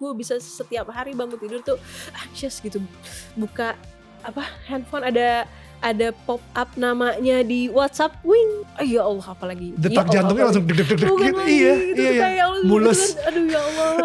gue bisa setiap hari bangun tidur tuh anxious ah, gitu buka apa handphone ada ada pop up namanya di WhatsApp Wing. Oh, ya Allah apalagi. Detak ya Allah, jantungnya apalagi. langsung deg deg deg gitu. iya, iya, Mulus. Aduh ya Allah,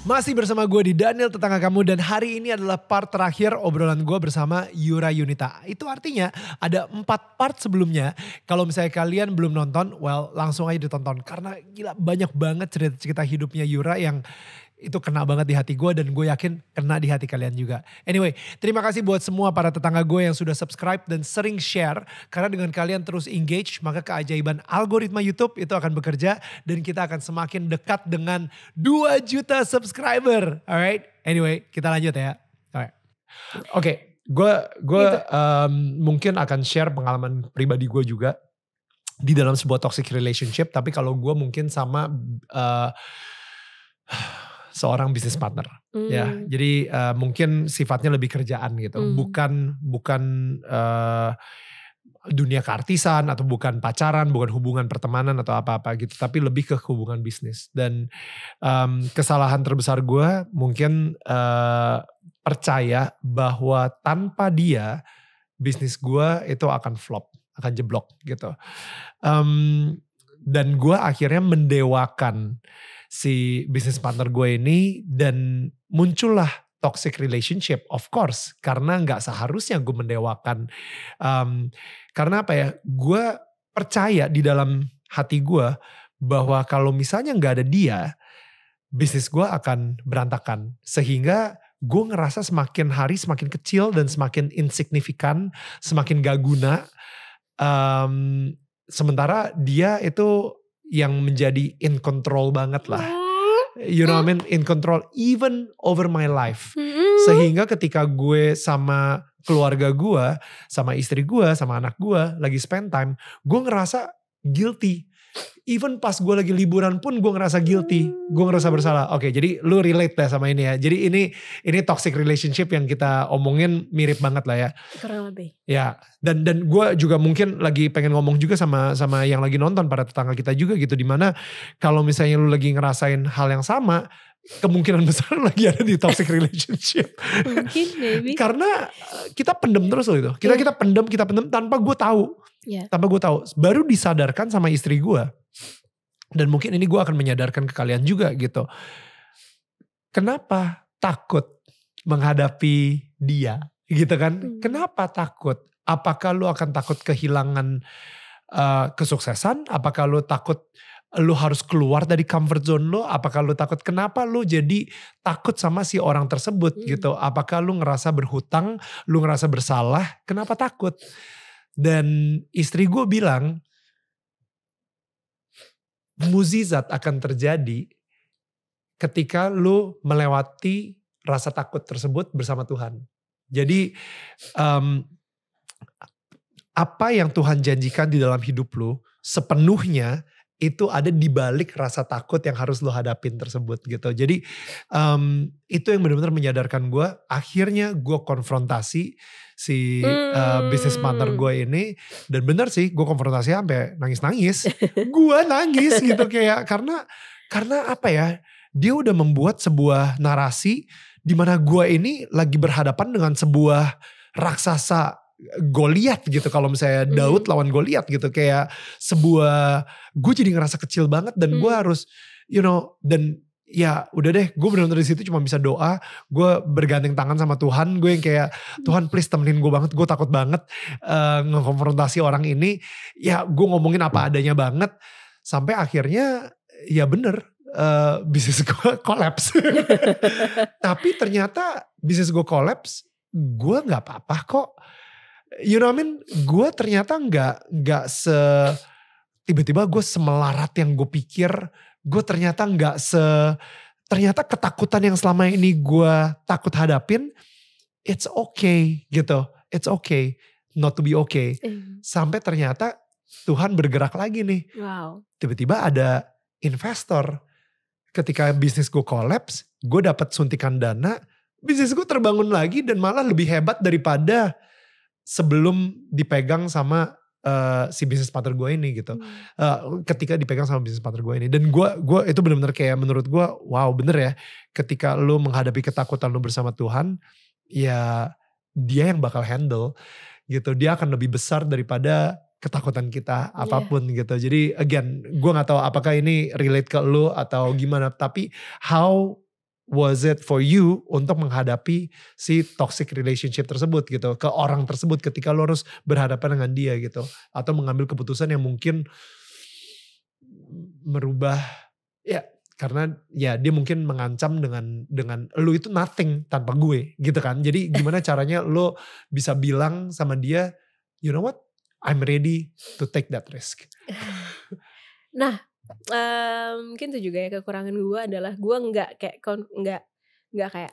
Masih bersama gue di Daniel Tetangga Kamu dan hari ini adalah part terakhir obrolan gue bersama Yura Yunita. Itu artinya ada empat part sebelumnya. Kalau misalnya kalian belum nonton, well langsung aja ditonton. Karena gila banyak banget cerita-cerita hidupnya Yura yang itu kena banget di hati gue dan gue yakin kena di hati kalian juga. Anyway, terima kasih buat semua para tetangga gue yang sudah subscribe dan sering share. Karena dengan kalian terus engage, maka keajaiban algoritma YouTube itu akan bekerja. Dan kita akan semakin dekat dengan 2 juta subscriber. Alright, anyway kita lanjut ya. Oke, okay, gue gue gitu. um, mungkin akan share pengalaman pribadi gue juga di dalam sebuah toxic relationship. Tapi kalau gue mungkin sama... Uh, seorang bisnis partner ya, hmm. ya jadi uh, mungkin sifatnya lebih kerjaan gitu hmm. bukan bukan uh, dunia keartisan atau bukan pacaran bukan hubungan pertemanan atau apa-apa gitu tapi lebih ke hubungan bisnis dan um, kesalahan terbesar gue mungkin uh, percaya bahwa tanpa dia bisnis gue itu akan flop akan jeblok gitu um, dan gue akhirnya mendewakan si bisnis partner gue ini dan muncullah toxic relationship of course karena nggak seharusnya gue mendewakan um, karena apa ya gue percaya di dalam hati gue bahwa kalau misalnya nggak ada dia bisnis gue akan berantakan sehingga gue ngerasa semakin hari semakin kecil dan semakin insignifikan, semakin gak guna. Um, sementara dia itu yang menjadi in control banget lah. Hmm. You know what I mean? In control even over my life. Hmm. Sehingga ketika gue sama keluarga gue, sama istri gue, sama anak gue lagi spend time, gue ngerasa guilty even pas gue lagi liburan pun gue ngerasa guilty, gue ngerasa bersalah. Oke, okay, jadi lu relate deh sama ini ya. Jadi ini ini toxic relationship yang kita omongin mirip banget lah ya. Kurang lebih. Ya, dan dan gue juga mungkin lagi pengen ngomong juga sama sama yang lagi nonton pada tetangga kita juga gitu. Dimana kalau misalnya lu lagi ngerasain hal yang sama, kemungkinan besar lagi ada di toxic relationship. Mungkin, maybe. Karena eh, kita pendem terus loh itu. Kita yeah. kita pendem, kita pendem tanpa gue tahu. Yeah. Tanpa gue tahu, baru disadarkan sama istri gue. Dan mungkin ini gue akan menyadarkan ke kalian juga gitu. Kenapa takut menghadapi dia gitu kan? Hmm. Kenapa takut? Apakah lu akan takut kehilangan uh, kesuksesan? Apakah lu takut lu harus keluar dari comfort zone lu? Apakah lu takut kenapa lu jadi takut sama si orang tersebut hmm. gitu? Apakah lu ngerasa berhutang, lu ngerasa bersalah? Kenapa takut? Dan istri gue bilang, muzizat akan terjadi ketika lu melewati rasa takut tersebut bersama Tuhan. Jadi um, apa yang Tuhan janjikan di dalam hidup lu sepenuhnya itu ada di balik rasa takut yang harus lo hadapin tersebut gitu. Jadi um, itu yang benar-benar menyadarkan gue. Akhirnya gue konfrontasi si hmm. uh, bisnis partner gue ini dan benar sih gue konfrontasi sampai nangis-nangis. gue nangis gitu kayak karena karena apa ya? Dia udah membuat sebuah narasi di mana gue ini lagi berhadapan dengan sebuah raksasa Goliat gitu kalau misalnya mm. Daud lawan Goliat gitu kayak sebuah gue jadi ngerasa kecil banget dan mm. gue harus you know dan ya udah deh gue benar-benar di situ cuma bisa doa gue bergandeng tangan sama Tuhan gue yang kayak mm. Tuhan please temenin gue banget gue takut banget uh, ngekonfrontasi orang ini ya gue ngomongin apa adanya banget sampai akhirnya ya bener uh, bisnis gue kolaps tapi ternyata bisnis gue kolaps gue nggak apa-apa kok you know what I mean? Gue ternyata nggak nggak se tiba-tiba gue semelarat yang gue pikir. Gue ternyata nggak se ternyata ketakutan yang selama ini gue takut hadapin. It's okay gitu. It's okay not to be okay. Iya. Sampai ternyata Tuhan bergerak lagi nih. Wow. Tiba-tiba ada investor. Ketika bisnis gue collapse, gue dapat suntikan dana, bisnis gue terbangun lagi dan malah lebih hebat daripada sebelum dipegang sama uh, si bisnis partner gue ini gitu. Hmm. Uh, ketika dipegang sama bisnis partner gue ini dan gue gua itu benar-benar kayak menurut gue wow bener ya ketika lu menghadapi ketakutan lu bersama Tuhan ya dia yang bakal handle gitu. Dia akan lebih besar daripada ketakutan kita iya. apapun yeah. gitu. Jadi again, gue nggak tahu apakah ini relate ke lu atau gimana, tapi how was it for you untuk menghadapi si toxic relationship tersebut gitu ke orang tersebut ketika lo harus berhadapan dengan dia gitu atau mengambil keputusan yang mungkin merubah ya karena ya dia mungkin mengancam dengan dengan lo itu nothing tanpa gue gitu kan jadi gimana caranya lo bisa bilang sama dia you know what I'm ready to take that risk nah um, mungkin itu juga ya kekurangan gue adalah gue nggak kayak nggak nggak kayak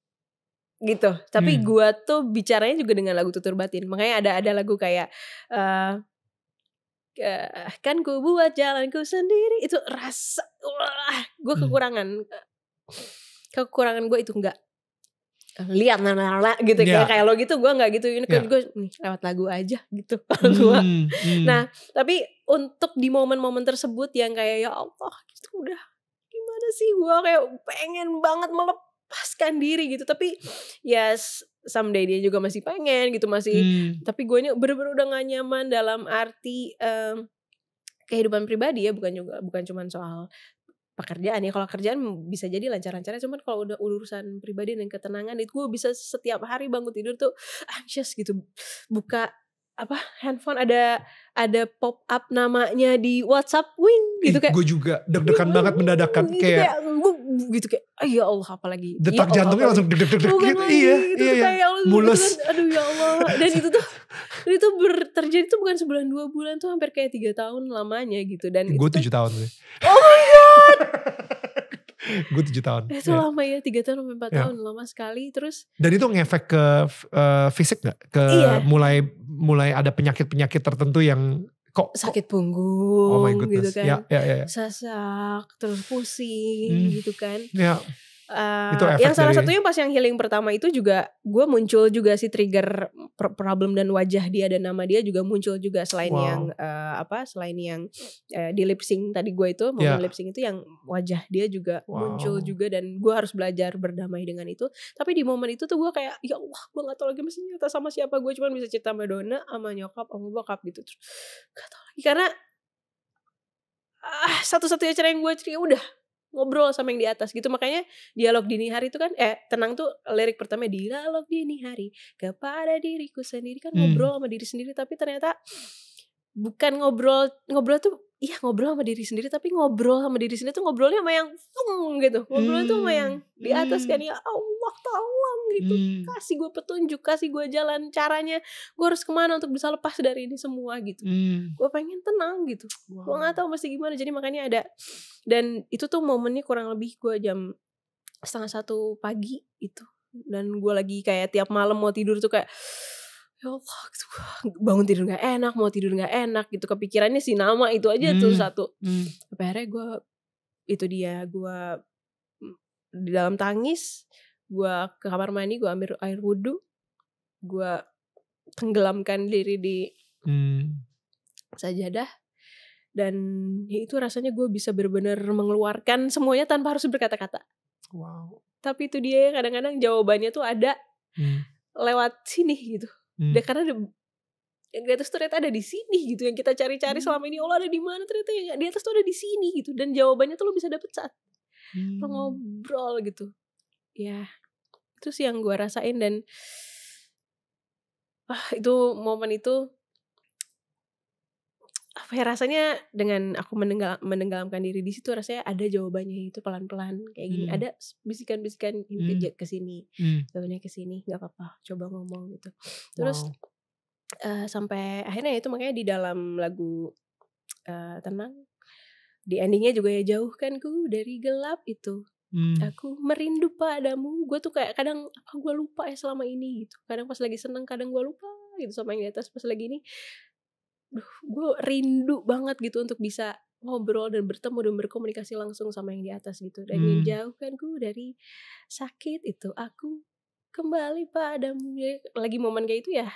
gitu tapi hmm. gue tuh bicaranya juga dengan lagu tutur batin makanya ada ada lagu kayak uh, uh kan ku buat jalanku sendiri itu rasa wah gue kekurangan hmm. kekurangan gue itu nggak lihat nah, nah, gitu yeah. kayak kayak lo gitu gue nggak gitu ini kan yeah. gue lewat lagu aja gitu mm, gue hmm. nah tapi untuk di momen-momen tersebut yang kayak ya Allah gitu udah gimana sih gue kayak pengen banget melepaskan diri gitu tapi yes, ya someday dia juga masih pengen gitu masih mm. tapi gue ini bener-bener udah gak nyaman dalam arti um, kehidupan pribadi ya bukan juga bukan cuman soal pekerjaan ya kalau kerjaan bisa jadi lancar-lancarnya cuman kalau udah urusan pribadi dan ketenangan itu gue bisa setiap hari bangun tidur tuh anxious gitu buka apa handphone ada ada pop up namanya di WhatsApp wing gitu kayak gue juga deg-degan banget mendadakan gitu kayak, kayak gue gitu kayak oh, ya Allah apalagi ya detak ya jantungnya langsung deg deg deg, -deg gitu iya iya, iya. ya Allah, mulus gitu kan, aduh ya Allah dan itu tuh itu ber, terjadi tuh bukan sebulan dua bulan tuh hampir kayak tiga tahun lamanya gitu dan gue tujuh tahun sih oh my iya. God tahun. gue tujuh tahun. Itu yeah. lama ya, tiga tahun sampai empat yeah. tahun lama sekali. Terus dan itu ngefek ke uh, fisik nggak? Ke iya. mulai mulai ada penyakit penyakit tertentu yang kok sakit punggung, oh my gitu goodness. gitu kan? Yeah, yeah, yeah. Ya. Sasak, terus pusing, hmm. gitu kan? Yeah itu eh, yang salah dari... satunya pas yang healing pertama itu juga gue muncul juga si trigger problem dan wajah dia dan nama dia juga muncul juga selain wow. yang uh, apa selain yang uh, di lip tadi gue itu mau yeah. lip itu yang wajah dia juga wow. muncul juga dan gue harus belajar berdamai dengan itu tapi di momen itu tuh gue kayak ya Allah gue gak tau lagi mesti cerita sama siapa gue cuma bisa cerita sama Dona sama nyokap sama bokap gitu terus gak tau lagi karena ah, satu-satunya cara yang gue cerita ya udah ngobrol sama yang di atas gitu makanya dialog dini hari itu kan eh tenang tuh lirik pertama dialog dini hari kepada diriku sendiri kan hmm. ngobrol sama diri sendiri tapi ternyata bukan ngobrol ngobrol tuh iya ngobrol sama diri sendiri tapi ngobrol sama diri sendiri tuh ngobrolnya sama yang sung gitu ngobrol hmm. tuh sama yang hmm. di atas kan ya Allah tolong gitu hmm. kasih gue petunjuk kasih gue jalan caranya gue harus kemana untuk bisa lepas dari ini semua gitu hmm. gue pengen tenang gitu wow. gue nggak tahu mesti gimana jadi makanya ada dan itu tuh momennya kurang lebih gue jam setengah satu pagi itu dan gue lagi kayak tiap malam mau tidur tuh kayak ya Allah bangun tidur nggak enak mau tidur nggak enak gitu kepikirannya si nama itu aja hmm. tuh satu hmm. akhirnya gue itu dia gue di dalam tangis gue ke kamar mandi gue ambil air wudhu gue tenggelamkan diri di hmm. sajadah dan ya itu rasanya gue bisa benar-benar mengeluarkan semuanya tanpa harus berkata-kata wow tapi itu dia kadang-kadang jawabannya tuh ada hmm. lewat sini gitu Hmm. karena ada, yang di atas tuh ternyata ada di sini gitu yang kita cari-cari hmm. selama ini oh ada di mana ternyata yang di atas tuh ada di sini gitu dan jawabannya tuh lo bisa dapet saat hmm. lo ngobrol gitu ya itu sih yang gue rasain dan ah, itu momen itu apa ya rasanya dengan aku menenggal, menenggelamkan diri di situ rasanya ada jawabannya itu pelan-pelan kayak gini hmm. ada bisikan-bisikan ini hmm. ke sini hmm. jawabannya ke sini nggak apa-apa coba ngomong gitu terus wow. uh, sampai akhirnya itu makanya di dalam lagu uh, tenang di endingnya juga ya jauhkan ku dari gelap itu hmm. aku merindu padamu gue tuh kayak kadang apa gue lupa ya selama ini gitu kadang pas lagi seneng kadang gue lupa gitu sama yang di atas pas lagi ini duh gue rindu banget gitu untuk bisa ngobrol dan bertemu dan berkomunikasi langsung sama yang di atas gitu dan hmm. gue dari sakit itu aku kembali padamu lagi momen kayak itu ya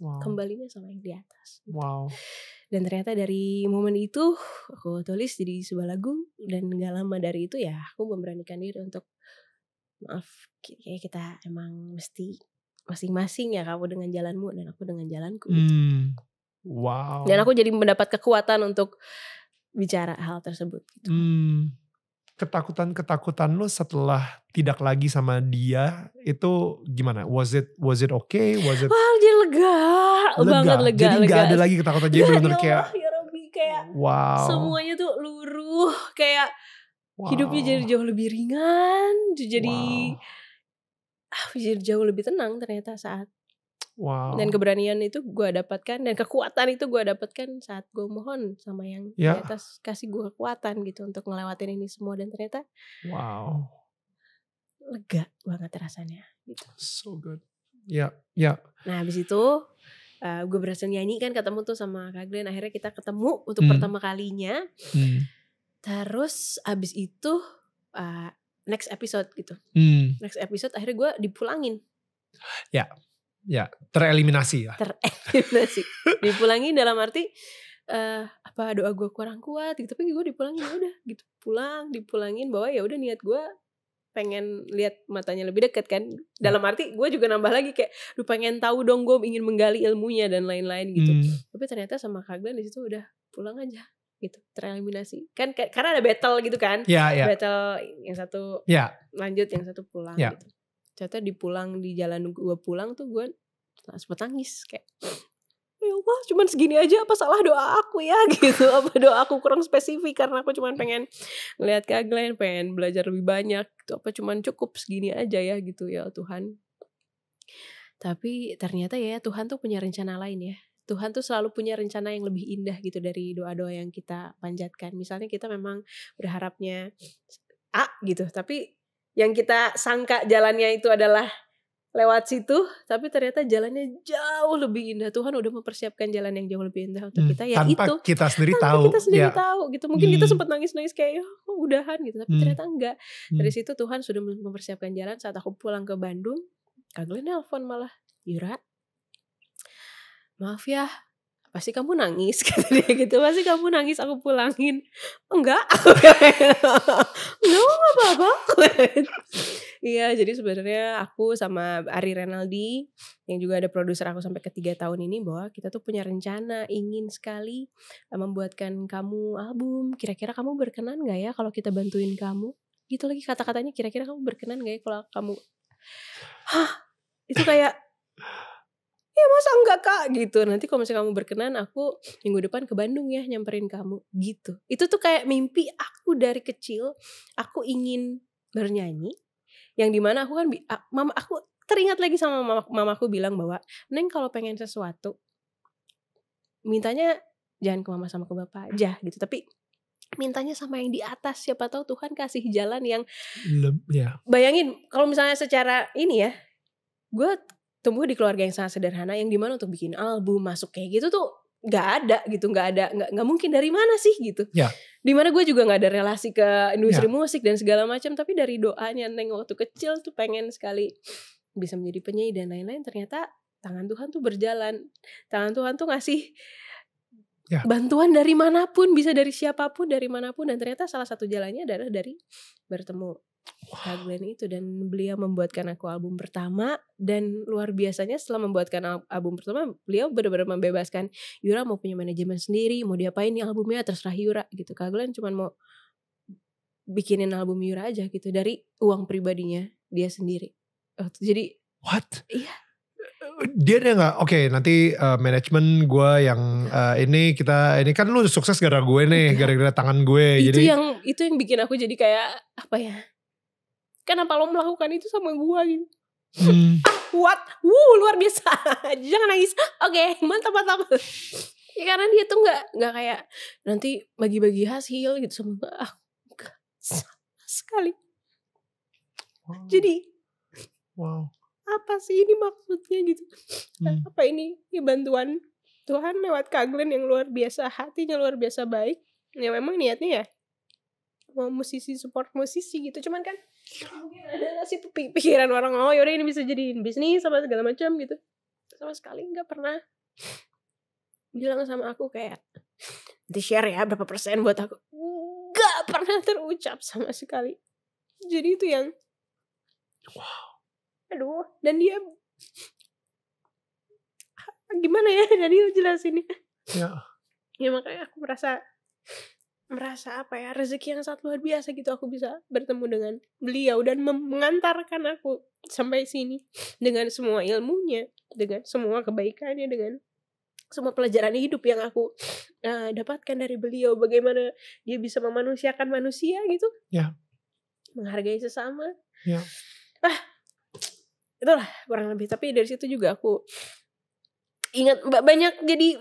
wow. kembalinya sama yang di atas gitu. wow dan ternyata dari momen itu aku tulis jadi sebuah lagu dan gak lama dari itu ya aku memberanikan diri untuk maaf kayak kita emang mesti masing-masing ya kamu dengan jalanmu dan aku dengan jalanku gitu. hmm. wow dan aku jadi mendapat kekuatan untuk bicara hal tersebut gitu hmm. ketakutan ketakutan lo setelah tidak lagi sama dia itu gimana was it was it okay was it wah jadi lega, lega. banget lega jadi lega. gak ada lagi ketakutan jadi ya benar-benar kayak ya Rabbi, kayak wow semuanya tuh luruh kayak wow. hidupnya jadi jauh lebih ringan jadi wow ah, jauh lebih tenang ternyata saat Wow. Dan keberanian itu gue dapatkan dan kekuatan itu gue dapatkan saat gue mohon sama yang ya. di atas kasih gue kekuatan gitu untuk ngelewatin ini semua dan ternyata wow lega banget rasanya gitu. So good. Ya, yeah, ya. Yeah. Nah, habis itu uh, eh, gue berhasil nyanyi kan ketemu tuh sama Kak Glenn akhirnya kita ketemu untuk hmm. pertama kalinya. Hmm. Terus abis itu uh, next episode gitu hmm. next episode akhirnya gue dipulangin ya ya tereliminasi ya tereliminasi dipulangin dalam arti uh, apa doa gue kurang kuat gitu tapi gue dipulangin ya udah gitu pulang dipulangin bahwa ya udah niat gue pengen lihat matanya lebih dekat kan ya. dalam arti gue juga nambah lagi kayak lu pengen tahu dong gue ingin menggali ilmunya dan lain-lain gitu hmm. tapi ternyata sama kagak di situ udah pulang aja gitu tereliminasi kan karena ada battle gitu kan yeah, yeah. battle yang satu yeah. lanjut yang satu pulang yeah. gitu ternyata di pulang di jalan gue pulang tuh gue sempat nangis kayak ya Allah cuman segini aja apa salah doa aku ya gitu apa doa aku kurang spesifik karena aku cuman pengen lihat ke Glenn pengen belajar lebih banyak itu apa cuman cukup segini aja ya gitu ya Tuhan tapi ternyata ya Tuhan tuh punya rencana lain ya Tuhan tuh selalu punya rencana yang lebih indah gitu dari doa-doa yang kita panjatkan. Misalnya kita memang berharapnya A gitu, tapi yang kita sangka jalannya itu adalah lewat situ, tapi ternyata jalannya jauh lebih indah. Tuhan udah mempersiapkan jalan yang jauh lebih indah untuk hmm, kita. Ya tanpa itu kita sendiri tanpa tahu. Kita sendiri ya. tahu gitu. Mungkin hmm. kita sempat nangis-nangis kayak oh, udahan gitu, tapi hmm. ternyata enggak. Dari hmm. situ Tuhan sudah mempersiapkan jalan. Saat aku pulang ke Bandung, Kak Glenn nelpon malah, Yura, maaf ya pasti kamu nangis kata gitu pasti kamu nangis aku pulangin enggak enggak apa apa iya jadi sebenarnya aku sama Ari Renaldi yang juga ada produser aku sampai ketiga tahun ini bahwa kita tuh punya rencana ingin sekali eh, membuatkan kamu album kira-kira kamu berkenan nggak ya kalau kita bantuin kamu gitu lagi kata-katanya kira-kira kamu berkenan gak ya kalau kamu hah itu kayak ya masa enggak kak gitu nanti kalau misalnya kamu berkenan aku minggu depan ke Bandung ya nyamperin kamu gitu itu tuh kayak mimpi aku dari kecil aku ingin bernyanyi yang dimana aku kan mama aku teringat lagi sama mama aku bilang bahwa neng kalau pengen sesuatu mintanya jangan ke mama sama ke bapak aja gitu tapi mintanya sama yang di atas siapa tahu Tuhan kasih jalan yang Lem, ya. bayangin kalau misalnya secara ini ya gue tumbuh di keluarga yang sangat sederhana yang dimana untuk bikin album masuk kayak gitu tuh nggak ada gitu nggak ada nggak nggak mungkin dari mana sih gitu ya. dimana gue juga nggak ada relasi ke industri ya. musik dan segala macam tapi dari doanya neng waktu kecil tuh pengen sekali bisa menjadi penyanyi dan lain-lain ternyata tangan Tuhan tuh berjalan tangan Tuhan tuh ngasih ya. bantuan dari manapun bisa dari siapapun dari manapun dan ternyata salah satu jalannya adalah dari bertemu Kak Glenn itu dan beliau membuatkan aku album pertama dan luar biasanya setelah membuatkan album pertama beliau benar-benar membebaskan Yura mau punya manajemen sendiri mau diapain nih albumnya terserah Yura gitu Kak Glenn cuma mau bikinin album Yura aja gitu dari uang pribadinya dia sendiri oh, jadi what iya dia dia nggak oke okay, nanti uh, eh, manajemen gue yang uh, ini kita ini kan lu sukses gara gue nih gara-gara tangan gue itu jadi yang itu yang bikin aku jadi kayak apa ya kenapa lo melakukan itu sama gue gitu hmm. ah what wuh luar biasa jangan nangis oke okay, mantap mantap ya karena dia tuh nggak nggak kayak nanti bagi-bagi hasil gitu sama gue ah sama sekali wow. jadi wow apa sih ini maksudnya gitu nah, hmm. apa ini ya bantuan Tuhan lewat kaglen yang luar biasa hatinya luar biasa baik ya memang niatnya ya mau musisi support musisi gitu cuman kan mungkin ada sih pikiran orang oh yaudah ini bisa jadiin bisnis sama segala macam gitu sama sekali nggak pernah bilang sama aku kayak di share ya berapa persen buat aku nggak pernah terucap sama sekali jadi itu yang wow aduh dan dia gimana ya jadi jelasinnya ya ya makanya aku merasa merasa apa ya rezeki yang sangat luar biasa gitu aku bisa bertemu dengan beliau dan mengantarkan aku sampai sini dengan semua ilmunya dengan semua kebaikannya dengan semua pelajaran hidup yang aku uh, dapatkan dari beliau bagaimana dia bisa memanusiakan manusia gitu ya menghargai sesama ya ah itulah kurang lebih tapi dari situ juga aku ingat banyak jadi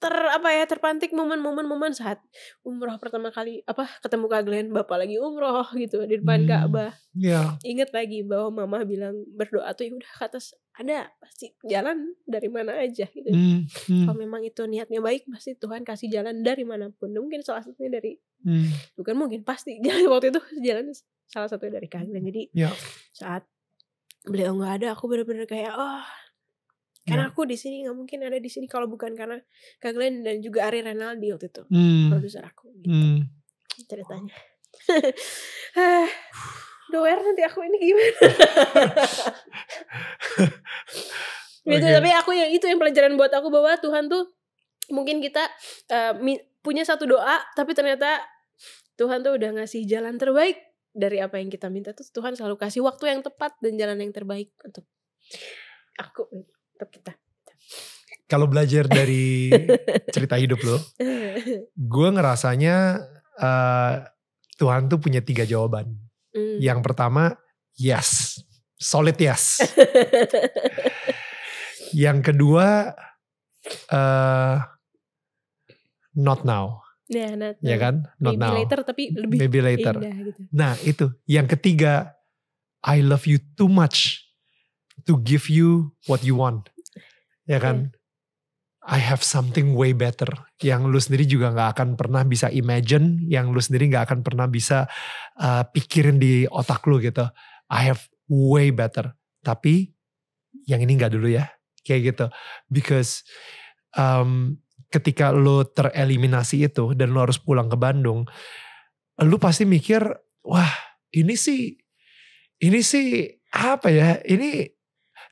ter apa ya terpantik momen-momen-momen saat umroh pertama kali apa ketemu Kak Glenn bapak lagi umroh gitu di depan hmm, Ka'bah. Yeah. Ingat lagi bahwa mama bilang berdoa tuh ya udah ke atas ada pasti jalan dari mana aja gitu. Hmm, hmm. Kalau memang itu niatnya baik pasti Tuhan kasih jalan dari manapun. Mungkin salah satunya dari hmm. bukan mungkin pasti jalan waktu itu jalan salah satunya dari Kak Glenn. Jadi yeah. saat beliau nggak ada aku bener-bener kayak oh karena iya. aku di sini nggak mungkin ada di sini kalau bukan karena Kak Glenn dan juga Ari Renaldi waktu itu mm. produser aku gitu hmm. ceritanya ah, doer nanti aku ini gimana gitu okay. tapi aku yang itu yang pelajaran buat aku bahwa Tuhan tuh mungkin kita uh, punya satu doa tapi ternyata Tuhan tuh udah ngasih jalan terbaik dari apa yang kita minta tuh Tuhan selalu kasih waktu yang tepat dan jalan yang terbaik untuk aku kita kalau belajar dari cerita hidup lo, gue ngerasanya uh, Tuhan tuh punya tiga jawaban. Mm. Yang pertama, yes, solid yes. yang kedua, uh, not now. Yeah, ya, ya kan, not maybe now. later tapi lebih maybe later. Indah, gitu. Nah itu, yang ketiga, I love you too much to give you what you want. Ya kan? I have something way better yang lu sendiri juga gak akan pernah bisa imagine, yang lu sendiri gak akan pernah bisa uh, pikirin di otak lu gitu. I have way better. Tapi yang ini gak dulu ya, kayak gitu. Because um, ketika lu tereliminasi itu dan lu harus pulang ke Bandung, lu pasti mikir, wah ini sih, ini sih apa ya? Ini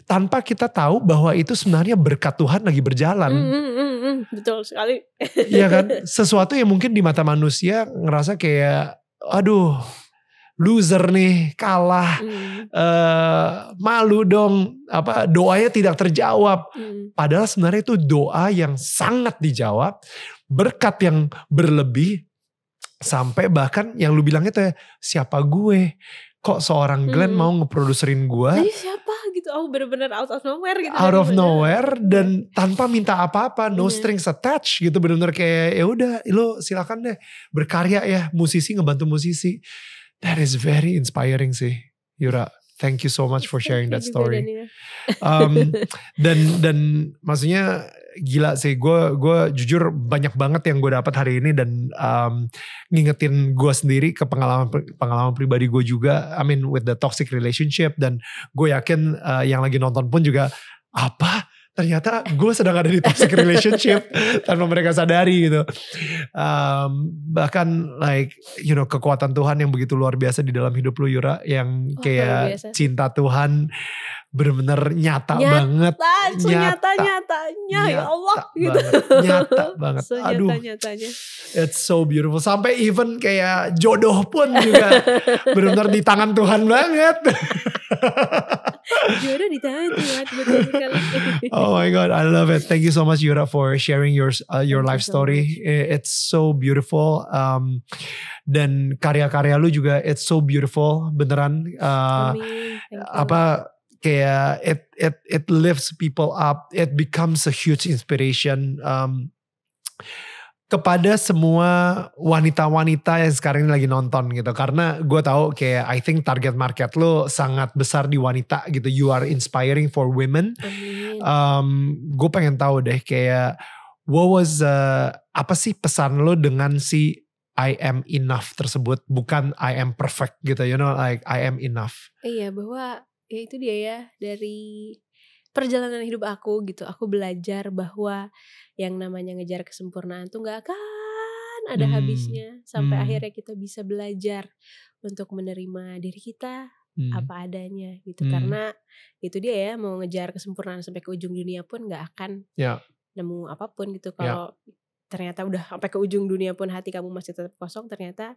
tanpa kita tahu bahwa itu sebenarnya berkat Tuhan lagi berjalan. Mm, mm, mm, mm. Betul sekali. Iya kan? Sesuatu yang mungkin di mata manusia ngerasa kayak aduh loser nih kalah mm. uh, malu dong apa doanya tidak terjawab mm. padahal sebenarnya itu doa yang sangat dijawab berkat yang berlebih sampai bahkan yang lu bilang itu ya siapa gue kok seorang Glenn mm. mau ngeproduserin gue Jadi siapa Gitu, oh bener-bener out of nowhere gitu. Out of nowhere dan tanpa minta apa-apa, no yeah. strings attached gitu bener-bener kayak ya udah lo silakan deh berkarya ya musisi ngebantu musisi. That is very inspiring sih Yura. Thank you so much for sharing that story. Um, dan dan maksudnya gila sih gue gue jujur banyak banget yang gue dapat hari ini dan um, ngingetin gue sendiri ke pengalaman pengalaman pribadi gue juga I mean with the toxic relationship dan gue yakin uh, yang lagi nonton pun juga apa ternyata gue sedang ada di toxic relationship tanpa mereka sadari gitu. Um, bahkan like you know kekuatan Tuhan yang begitu luar biasa di dalam hidup lu Yura yang kayak oh, cinta Tuhan benar-benar nyata, nyata banget. nyata, nyatanya ya nyata ya Allah gitu. Banget, nyata banget. So, nyata, Aduh. Nyatanya. It's so beautiful. Sampai even kayak jodoh pun juga benar-benar di tangan Tuhan banget. jodoh di tangan Tuhan oh my god, I love it. Thank you so much Yura for sharing your uh, your life story. It's so beautiful. Um, dan karya-karya lu juga it's so beautiful beneran. Uh, apa kayak it it it lifts people up it becomes a huge inspiration um, kepada semua wanita-wanita yang sekarang ini lagi nonton gitu karena gue tahu kayak I think target market lo sangat besar di wanita gitu you are inspiring for women um, gue pengen tahu deh kayak what was uh, apa sih pesan lo dengan si I am enough tersebut bukan I am perfect gitu you know like I am enough iya bahwa ya itu dia ya dari perjalanan hidup aku gitu aku belajar bahwa yang namanya ngejar kesempurnaan tuh nggak akan ada hmm. habisnya sampai hmm. akhirnya kita bisa belajar untuk menerima diri kita hmm. apa adanya gitu hmm. karena itu dia ya mau ngejar kesempurnaan sampai ke ujung dunia pun nggak akan ya. nemu apapun gitu ya. kalau ya ternyata udah sampai ke ujung dunia pun hati kamu masih tetap kosong ternyata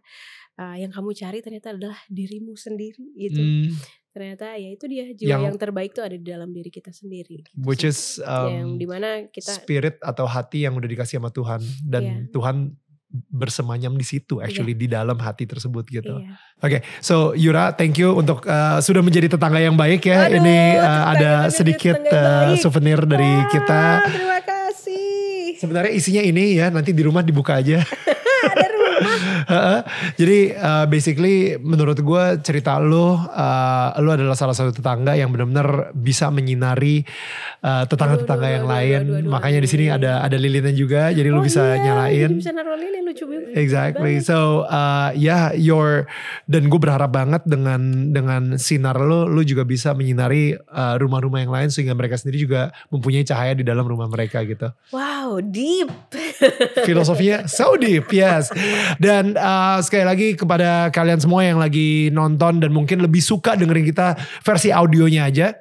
uh, yang kamu cari ternyata adalah dirimu sendiri gitu hmm. ternyata ya itu dia jiwa yang, yang terbaik tuh ada di dalam diri kita sendiri gitu which is um, yang mmm, dimana kita spirit atau hati yang udah dikasih sama Tuhan dan yeah. Tuhan bersemayam di situ iya. actually yeah. di dalam hati tersebut gitu. Yeah. Oke, okay, so Yura, thank you untuk uh, sudah menjadi tetangga yang baik ya. Aduh, Ini uh, ada sedikit uh, souvenir dari dari kita. terima sebenarnya isinya ini ya nanti di rumah dibuka aja. Ada rumah. Jadi uh, basically menurut gue cerita lo, uh, eh, lo adalah salah satu tetangga yang benar-benar bisa menyinari tetangga eh, tetangga-tetangga yang lain. Makanya di sini ada ada lilinnya juga, jadi oh, lo bisa yeah, nyalain. bisa naruh lilin lucu banget. Exactly. So uh, ya yeah, your dan gue berharap banget dengan dengan sinar lo, lo juga bisa menyinari rumah-rumah yang lain sehingga mereka sendiri juga mempunyai cahaya di dalam rumah mereka gitu. Wow, deep. Filosofinya so deep, yes. Dan uh, sekali lagi kepada kalian semua yang lagi nonton dan mungkin lebih suka dengerin kita versi audionya aja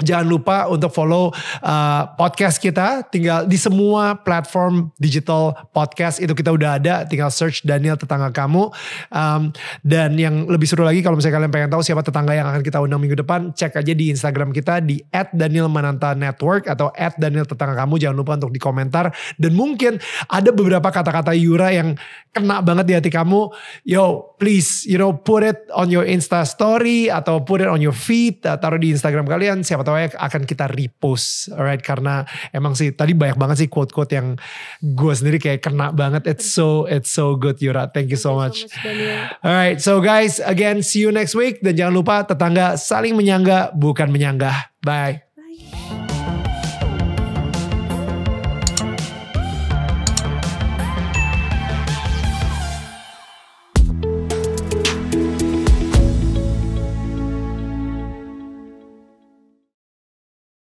Jangan lupa untuk follow uh, podcast kita. Tinggal di semua platform digital podcast itu kita udah ada. Tinggal search Daniel tetangga kamu. Um, dan yang lebih seru lagi kalau misalnya kalian pengen tahu siapa tetangga yang akan kita undang minggu depan, cek aja di Instagram kita di @danielmananta_network atau @danieltetanggakamu. Jangan lupa untuk di komentar. Dan mungkin ada beberapa kata-kata Yura yang kena banget di hati kamu. Yo, please, you know, put it on your Insta story atau put it on your feed. Taruh di Instagram kalian. Siapa tahu ya akan kita repost alright karena emang sih tadi banyak banget sih quote-quote yang gue sendiri kayak kena banget it's so it's so good Yura thank you so much alright so guys again see you next week dan jangan lupa tetangga saling menyangga bukan menyanggah bye